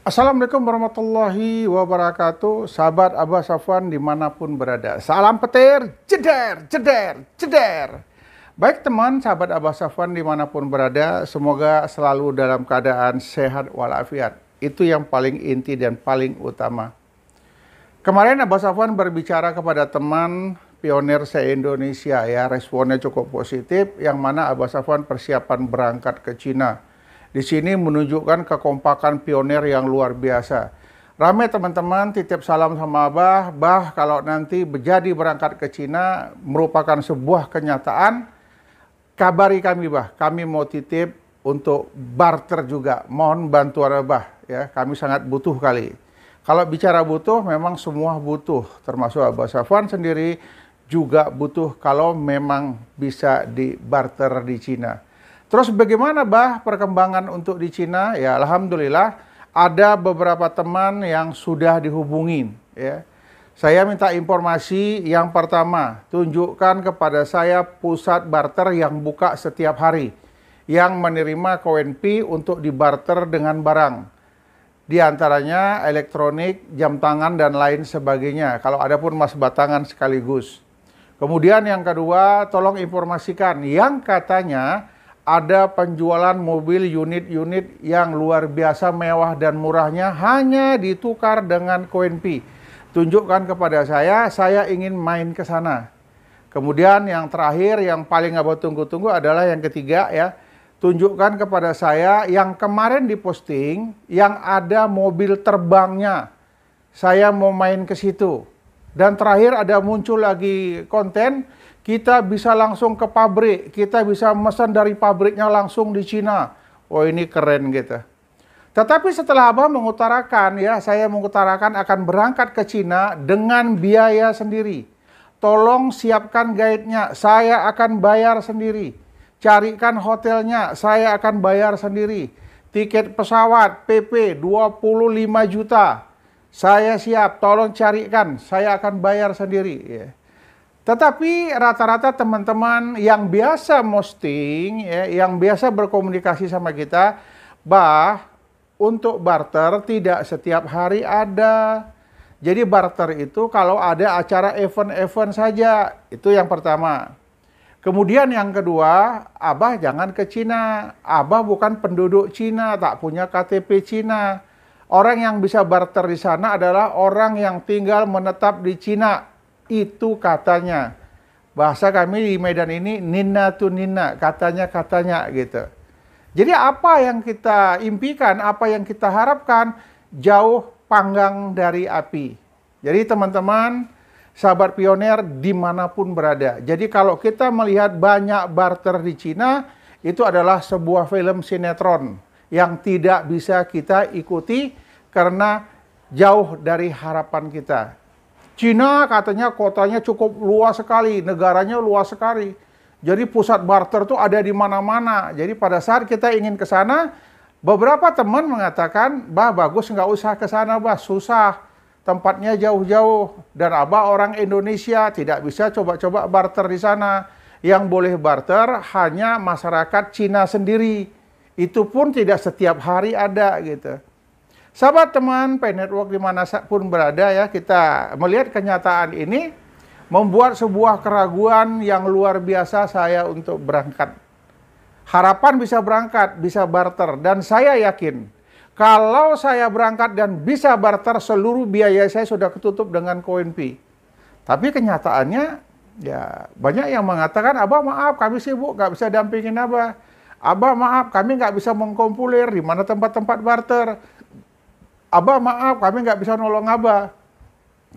Assalamualaikum warahmatullahi wabarakatuh Sahabat Abah Safwan dimanapun berada Salam petir, jeder, jeder, jeder Baik teman, sahabat Abah Safwan dimanapun berada Semoga selalu dalam keadaan sehat walafiat Itu yang paling inti dan paling utama Kemarin Abah Safwan berbicara kepada teman pionir se-Indonesia ya Responnya cukup positif Yang mana Abah Safwan persiapan berangkat ke Cina di sini menunjukkan kekompakan pionir yang luar biasa. Rame teman-teman, titip salam sama Abah. Bah, kalau nanti menjadi berangkat ke Cina merupakan sebuah kenyataan, kabari kami Bah. Kami mau titip untuk barter juga. Mohon bantuan Abah. Ya, kami sangat butuh kali. Kalau bicara butuh, memang semua butuh, termasuk Abah Safwan sendiri juga butuh kalau memang bisa di barter di Cina. Terus bagaimana bah perkembangan untuk di Cina? Ya alhamdulillah ada beberapa teman yang sudah dihubungin ya. Saya minta informasi yang pertama, tunjukkan kepada saya pusat barter yang buka setiap hari yang menerima koin P untuk dibarter dengan barang. Di antaranya elektronik, jam tangan, dan lain sebagainya. Kalau ada pun mas batangan sekaligus. Kemudian yang kedua, tolong informasikan yang katanya ada penjualan mobil unit-unit yang luar biasa mewah dan murahnya hanya ditukar dengan koin P. Tunjukkan kepada saya, saya ingin main ke sana. Kemudian yang terakhir, yang paling abah tunggu-tunggu adalah yang ketiga ya. Tunjukkan kepada saya yang kemarin diposting, yang ada mobil terbangnya. Saya mau main ke situ. Dan terakhir ada muncul lagi konten kita bisa langsung ke pabrik, kita bisa pesan dari pabriknya langsung di Cina. Oh ini keren gitu. Tetapi setelah Abah mengutarakan, ya saya mengutarakan akan berangkat ke Cina dengan biaya sendiri. Tolong siapkan guide-nya, saya akan bayar sendiri. Carikan hotelnya, saya akan bayar sendiri. Tiket pesawat PP 25 juta. Saya siap, tolong carikan, saya akan bayar sendiri. Ya. Tetapi rata-rata teman-teman yang biasa posting, ya, yang biasa berkomunikasi sama kita, bah untuk barter tidak setiap hari ada. Jadi barter itu kalau ada acara event-event saja, itu yang pertama. Kemudian yang kedua, Abah jangan ke Cina. Abah bukan penduduk Cina, tak punya KTP Cina. Orang yang bisa barter di sana adalah orang yang tinggal menetap di Cina itu katanya. Bahasa kami di Medan ini nina tu nina, katanya katanya gitu. Jadi apa yang kita impikan, apa yang kita harapkan jauh panggang dari api. Jadi teman-teman, sahabat pioner dimanapun berada. Jadi kalau kita melihat banyak barter di Cina, itu adalah sebuah film sinetron yang tidak bisa kita ikuti karena jauh dari harapan kita. Cina katanya kotanya cukup luas sekali, negaranya luas sekali. Jadi pusat barter tuh ada di mana-mana. Jadi pada saat kita ingin ke sana, beberapa teman mengatakan, bah bagus nggak usah ke sana bah, susah. Tempatnya jauh-jauh. Dan abah orang Indonesia tidak bisa coba-coba barter di sana. Yang boleh barter hanya masyarakat Cina sendiri. Itu pun tidak setiap hari ada gitu. Sahabat teman Pay Network di mana pun berada ya, kita melihat kenyataan ini membuat sebuah keraguan yang luar biasa saya untuk berangkat. Harapan bisa berangkat, bisa barter dan saya yakin kalau saya berangkat dan bisa barter seluruh biaya saya sudah ketutup dengan koin P. Tapi kenyataannya ya banyak yang mengatakan, Abah maaf kami sibuk, nggak bisa dampingin Abah. Abah maaf kami nggak bisa mengkompulir di mana tempat-tempat barter Abah maaf kami nggak bisa nolong Abah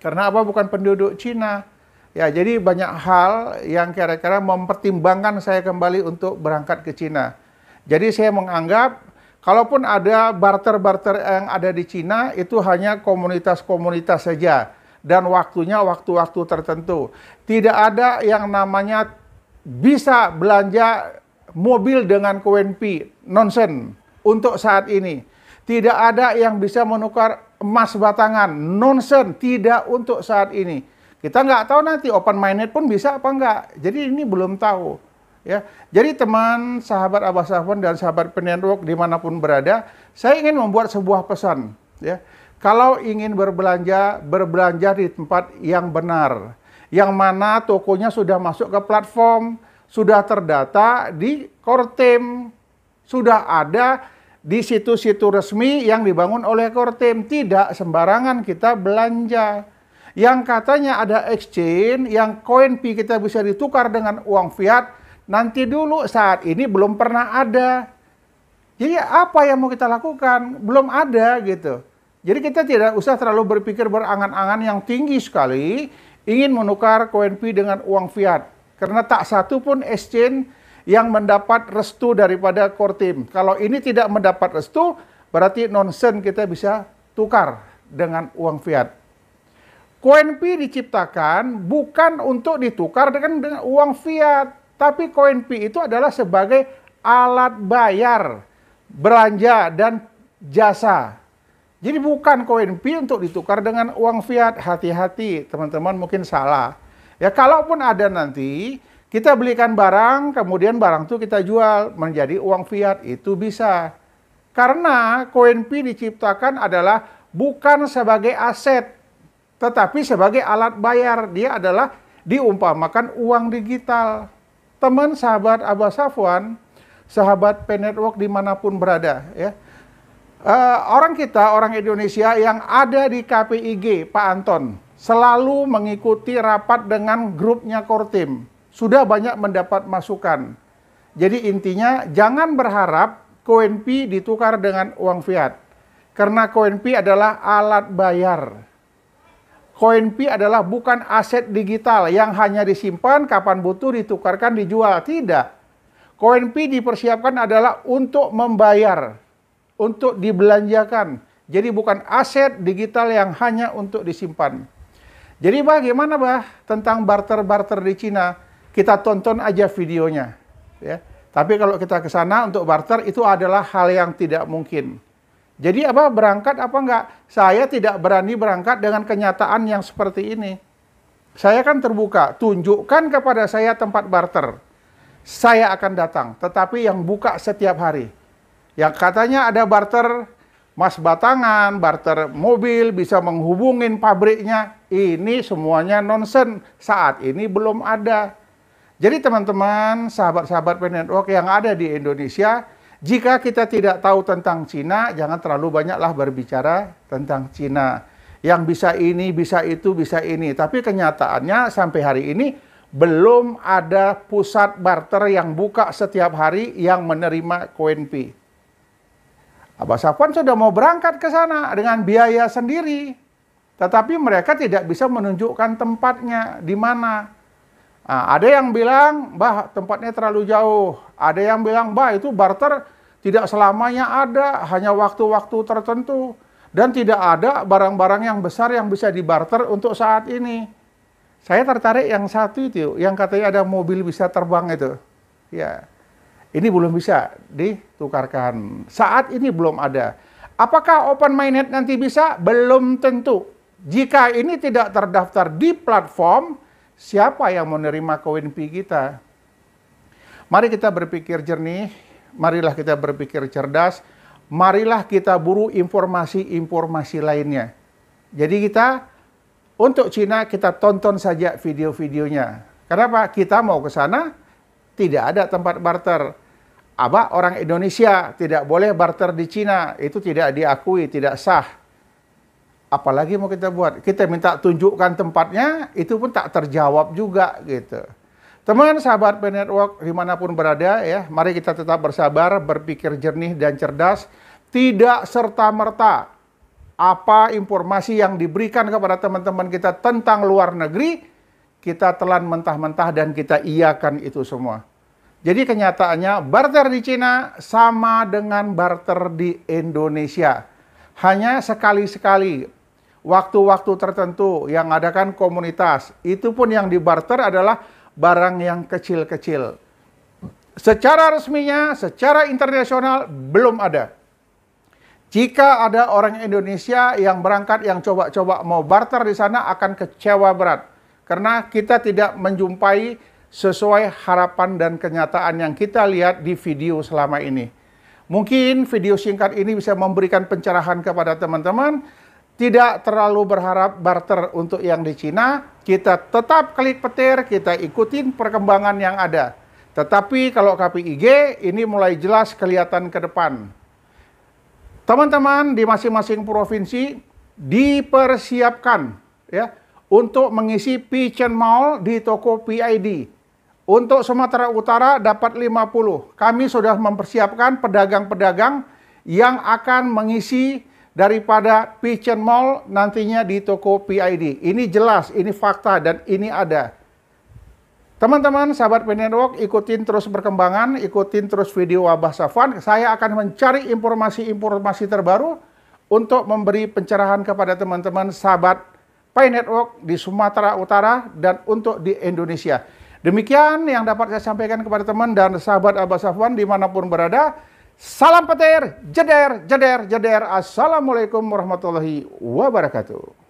karena Abah bukan penduduk Cina. Ya, jadi banyak hal yang kira-kira mempertimbangkan saya kembali untuk berangkat ke Cina. Jadi saya menganggap kalaupun ada barter-barter yang ada di Cina itu hanya komunitas-komunitas saja dan waktunya waktu-waktu tertentu. Tidak ada yang namanya bisa belanja mobil dengan kuenpi nonsen untuk saat ini. Tidak ada yang bisa menukar emas batangan. Nonsen, tidak untuk saat ini. Kita nggak tahu nanti open minded pun bisa apa nggak. Jadi ini belum tahu. Ya, jadi teman, sahabat Abah Safwan dan sahabat Penendok dimanapun berada, saya ingin membuat sebuah pesan. Ya, kalau ingin berbelanja, berbelanja di tempat yang benar, yang mana tokonya sudah masuk ke platform, sudah terdata di Kortem, sudah ada di situ-situ resmi yang dibangun oleh Kortem. Tidak sembarangan kita belanja. Yang katanya ada exchange, yang koin P kita bisa ditukar dengan uang fiat, nanti dulu saat ini belum pernah ada. Jadi apa yang mau kita lakukan? Belum ada gitu. Jadi kita tidak usah terlalu berpikir berangan-angan yang tinggi sekali ingin menukar koin P dengan uang fiat. Karena tak satu pun exchange yang mendapat restu daripada core team. Kalau ini tidak mendapat restu, berarti nonsen kita bisa tukar dengan uang fiat. Koin P diciptakan bukan untuk ditukar dengan, dengan uang fiat, tapi koin P itu adalah sebagai alat bayar, belanja, dan jasa. Jadi bukan koin P untuk ditukar dengan uang fiat. Hati-hati, teman-teman mungkin salah. Ya kalaupun ada nanti kita belikan barang, kemudian barang itu kita jual menjadi uang fiat, itu bisa. Karena koin P diciptakan adalah bukan sebagai aset, tetapi sebagai alat bayar. Dia adalah diumpamakan uang digital. Teman sahabat Abah Safwan, sahabat P-Network dimanapun berada, ya. Uh, orang kita, orang Indonesia yang ada di KPIG, Pak Anton, selalu mengikuti rapat dengan grupnya Kortim sudah banyak mendapat masukan. Jadi intinya jangan berharap koin P ditukar dengan uang fiat. Karena koin P adalah alat bayar. Koin P adalah bukan aset digital yang hanya disimpan kapan butuh ditukarkan dijual. Tidak. Koin P dipersiapkan adalah untuk membayar, untuk dibelanjakan. Jadi bukan aset digital yang hanya untuk disimpan. Jadi bagaimana bah tentang barter-barter di Cina? kita tonton aja videonya. Ya. Tapi kalau kita ke sana untuk barter itu adalah hal yang tidak mungkin. Jadi apa berangkat apa enggak? Saya tidak berani berangkat dengan kenyataan yang seperti ini. Saya kan terbuka, tunjukkan kepada saya tempat barter. Saya akan datang, tetapi yang buka setiap hari. Yang katanya ada barter mas batangan, barter mobil, bisa menghubungin pabriknya. Ini semuanya nonsen. Saat ini belum ada. Jadi teman-teman, sahabat-sahabat Pen Network yang ada di Indonesia, jika kita tidak tahu tentang Cina, jangan terlalu banyaklah berbicara tentang Cina. Yang bisa ini, bisa itu, bisa ini. Tapi kenyataannya sampai hari ini belum ada pusat barter yang buka setiap hari yang menerima QNP. Abah Safwan sudah mau berangkat ke sana dengan biaya sendiri. Tetapi mereka tidak bisa menunjukkan tempatnya di mana. Nah, ada yang bilang, bah tempatnya terlalu jauh. Ada yang bilang, bah itu barter tidak selamanya ada, hanya waktu-waktu tertentu. Dan tidak ada barang-barang yang besar yang bisa dibarter untuk saat ini. Saya tertarik yang satu itu, yang katanya ada mobil bisa terbang itu. Ya, ini belum bisa ditukarkan. Saat ini belum ada. Apakah open minded nanti bisa? Belum tentu. Jika ini tidak terdaftar di platform, Siapa yang menerima koin pi kita? Mari kita berpikir jernih, marilah kita berpikir cerdas, marilah kita buru informasi-informasi lainnya. Jadi kita untuk Cina kita tonton saja video-videonya. Kenapa? Kita mau ke sana tidak ada tempat barter. Apa orang Indonesia tidak boleh barter di Cina, itu tidak diakui, tidak sah apalagi mau kita buat? Kita minta tunjukkan tempatnya, itu pun tak terjawab juga gitu. Teman sahabat P Network dimanapun berada ya, mari kita tetap bersabar, berpikir jernih dan cerdas, tidak serta-merta apa informasi yang diberikan kepada teman-teman kita tentang luar negeri, kita telan mentah-mentah dan kita iakan itu semua. Jadi kenyataannya barter di Cina sama dengan barter di Indonesia. Hanya sekali-sekali waktu-waktu tertentu yang adakan komunitas. Itu pun yang di barter adalah barang yang kecil-kecil. Secara resminya, secara internasional belum ada. Jika ada orang Indonesia yang berangkat yang coba-coba mau barter di sana akan kecewa berat. Karena kita tidak menjumpai sesuai harapan dan kenyataan yang kita lihat di video selama ini. Mungkin video singkat ini bisa memberikan pencerahan kepada teman-teman tidak terlalu berharap barter untuk yang di Cina, kita tetap klik petir, kita ikutin perkembangan yang ada. Tetapi kalau KPIG ini mulai jelas kelihatan ke depan. Teman-teman di masing-masing provinsi dipersiapkan ya untuk mengisi Pigeon Mall di toko PID. Untuk Sumatera Utara dapat 50. Kami sudah mempersiapkan pedagang-pedagang yang akan mengisi daripada Pigeon Mall nantinya di toko PID. Ini jelas, ini fakta dan ini ada. Teman-teman, sahabat Penedok, ikutin terus perkembangan, ikutin terus video Wabah Safwan. Saya akan mencari informasi-informasi terbaru untuk memberi pencerahan kepada teman-teman sahabat Pay Network di Sumatera Utara dan untuk di Indonesia. Demikian yang dapat saya sampaikan kepada teman dan sahabat Abah Safwan dimanapun berada. Salam petir, jeder, jeder, jeder. Assalamualaikum warahmatullahi wabarakatuh.